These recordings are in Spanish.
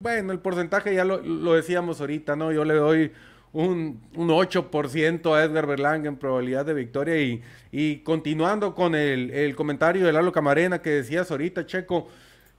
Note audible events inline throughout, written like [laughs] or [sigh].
Bueno, el porcentaje ya lo, lo, decíamos ahorita, ¿no? Yo le doy un, un 8% a Edgar Berlang en probabilidad de victoria. Y, y continuando con el, el, comentario de Lalo Camarena que decías ahorita, Checo,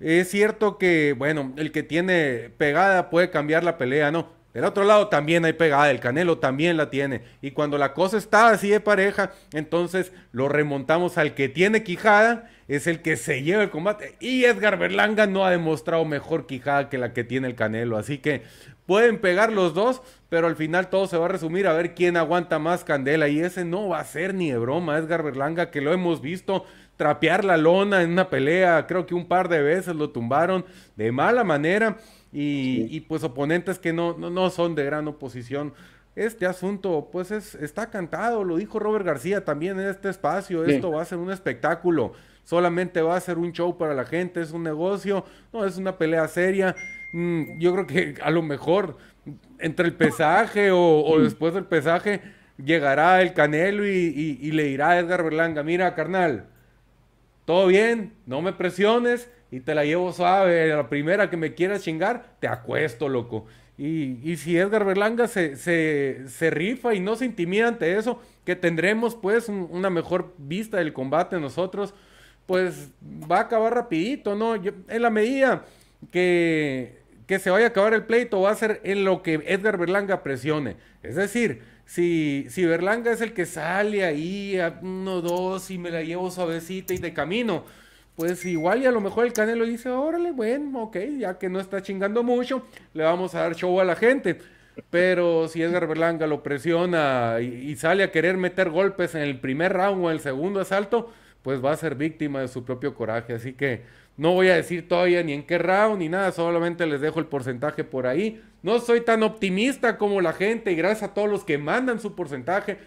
es cierto que, bueno, el que tiene pegada puede cambiar la pelea, ¿no? Del otro lado también hay pegada, el Canelo también la tiene. Y cuando la cosa está así de pareja, entonces lo remontamos al que tiene quijada, es el que se lleva el combate. Y Edgar Berlanga no ha demostrado mejor quijada que la que tiene el Canelo. Así que pueden pegar los dos, pero al final todo se va a resumir a ver quién aguanta más candela. Y ese no va a ser ni de broma, Edgar Berlanga, que lo hemos visto trapear la lona en una pelea, creo que un par de veces lo tumbaron de mala manera y, pues oponentes que no, son de gran oposición. Este asunto, pues es, está cantado, lo dijo Robert García también en este espacio, esto va a ser un espectáculo, solamente va a ser un show para la gente, es un negocio, no es una pelea seria. Mm, yo creo que a lo mejor entre el pesaje o, mm. después del pesaje llegará el Canelo y, y le dirá a Edgar Berlanga, mira carnal, todo bien, no me presiones, y te la llevo suave. La primera que me quieras chingar, te acuesto, loco. Y, y si Edgar Berlanga se, se, se, rifa y no se intimida ante eso, que tendremos pues una mejor vista del combate nosotros, pues va a acabar rapidito, ¿no? en la medida que, que se vaya a acabar el pleito, va a ser en lo que Edgar Berlanga presione. Es decir, si, si Berlanga es el que sale ahí a uno, dos y me la llevo suavecita y de camino, pues igual y a lo mejor el Canelo dice, órale, bueno, ok, ya que no está chingando mucho, le vamos a dar show a la gente. Pero si Edgar Berlanga lo presiona y, sale a querer meter golpes en el primer round o en el segundo asalto, pues va a ser víctima de su propio coraje. Así que no voy a decir todavía ni en qué round ni nada, solamente les dejo el porcentaje por ahí. No soy tan optimista como la gente y gracias a todos los que mandan su porcentaje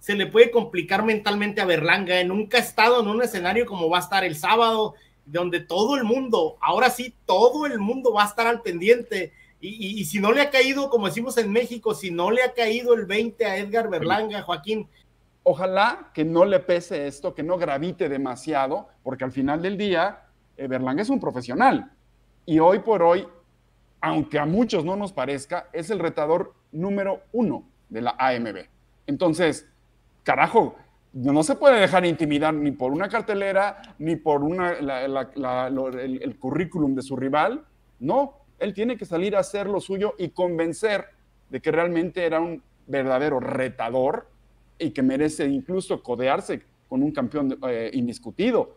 se le puede complicar mentalmente a Berlanga. ¿eh? Nunca ha estado en un escenario como va a estar el sábado, donde todo el mundo, ahora sí, todo el mundo va a estar al pendiente. Y, si no le ha caído, como decimos en México, si no le ha caído el 20 a Edgar Berlanga, Joaquín. Ojalá que no le pese esto, que no gravite demasiado, porque al final del día, eh, Berlanga es un profesional. Y hoy por hoy, aunque a muchos no nos parezca, es el retador número uno de la AMB. Entonces, carajo, no se puede dejar intimidar ni por una cartelera, ni por una, el, currículum de su rival. No, él tiene que salir a hacer lo suyo y convencer de que realmente era un verdadero retador y que merece incluso codearse con un campeón eh, indiscutido.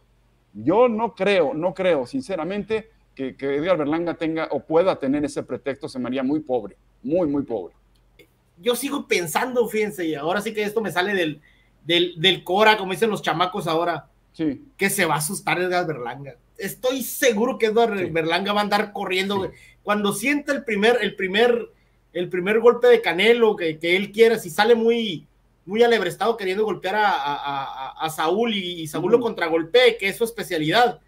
Yo no creo, no creo, sinceramente, que, que Edgar Berlanga tenga o pueda tener ese pretexto, se me muy pobre, muy, muy pobre yo sigo pensando, fíjense, y ahora sí que esto me sale del, del, Cora, como dicen los chamacos ahora, que se va a asustar Edgar Berlanga. Estoy seguro que Edgar Berlanga va a andar corriendo. Cuando sienta el primer, el primer, el primer golpe de Canelo que, él quiera, si sale muy, muy alebrestado queriendo golpear a, Saúl y, Saúl lo contragolpee, que es su especialidad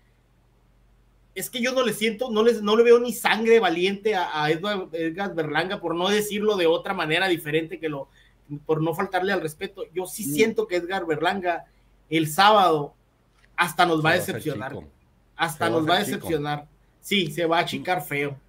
es que yo no le siento, no, les, no le veo ni sangre valiente a, Edgar Berlanga, por no decirlo de otra manera diferente que lo, por no faltarle al respeto. Yo sí mm. siento que Edgar Berlanga el sábado hasta nos va a decepcionar. Hasta nos va a decepcionar. Sí, se va a achicar feo.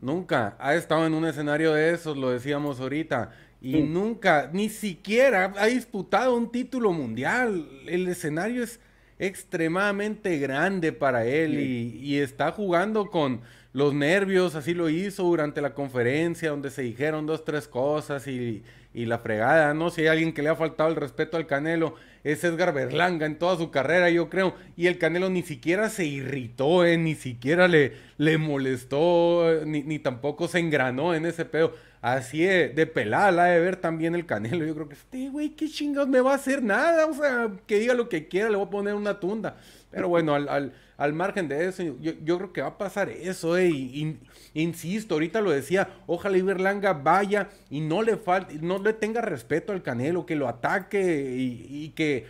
Nunca ha estado en un escenario de esos, lo decíamos ahorita. Y nunca, ni siquiera ha disputado un título mundial. El escenario es extremadamente grande para él y, está jugando con los nervios, así lo hizo durante la conferencia donde se dijeron dos, tres cosas y, la fregada, ¿no? Si hay alguien que le ha faltado el respeto al Canelo, es Edgar Berlanga en toda su carrera, yo creo. Y el Canelo ni siquiera se irritó, ¿eh? ni siquiera le, le molestó, ni, ni, tampoco se engranó en ese pedo. Así de, de pelada la de ver también el Canelo. Yo creo que este güey, qué chingados me va a hacer nada. O sea, que diga lo que quiera, le voy a poner una tunda. Pero bueno, al, margen de eso, yo, creo que va a pasar eso. Eh, insisto, ahorita lo decía, ojalá Iberlanga vaya y no le falte, no le tenga respeto al Canelo, que lo ataque y que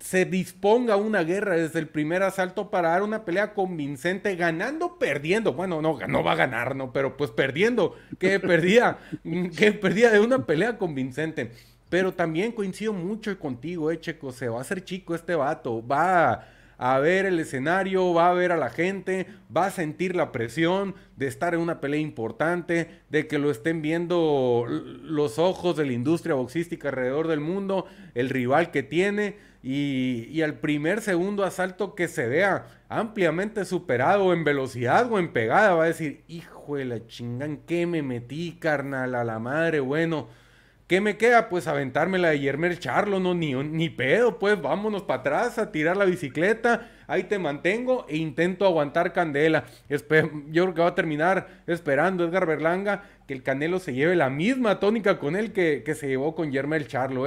se disponga una guerra desde el primer asalto para dar una pelea convincente, ganando, perdiendo. Bueno, no, va a ganar, no, pero pues perdiendo, que [laughs] perdía, que perdía de una pelea convincente. Pero también coincido mucho contigo, eh, Checo, se va a hacer chico este vato, va a ver el escenario, va a ver a la gente, va a sentir la presión de estar en una pelea importante, de que lo estén viendo los ojos de la industria boxística alrededor del mundo, el rival que tiene y, al primer, segundo asalto que se vea ampliamente superado en velocidad o en pegada, va a decir, hijo de la chingan, qué me metí, carnal, a la madre, bueno ¿Qué me queda? Pues aventármela de Yermer Charlo, no, ni, ni pedo, pues vámonos para atrás a tirar la bicicleta, ahí te mantengo e intento aguantar Candela. Yo creo que va a terminar esperando Edgar Berlanga que el Canelo se lleve la misma tónica con él que, que se llevó con Yermer Charlo. ¿eh?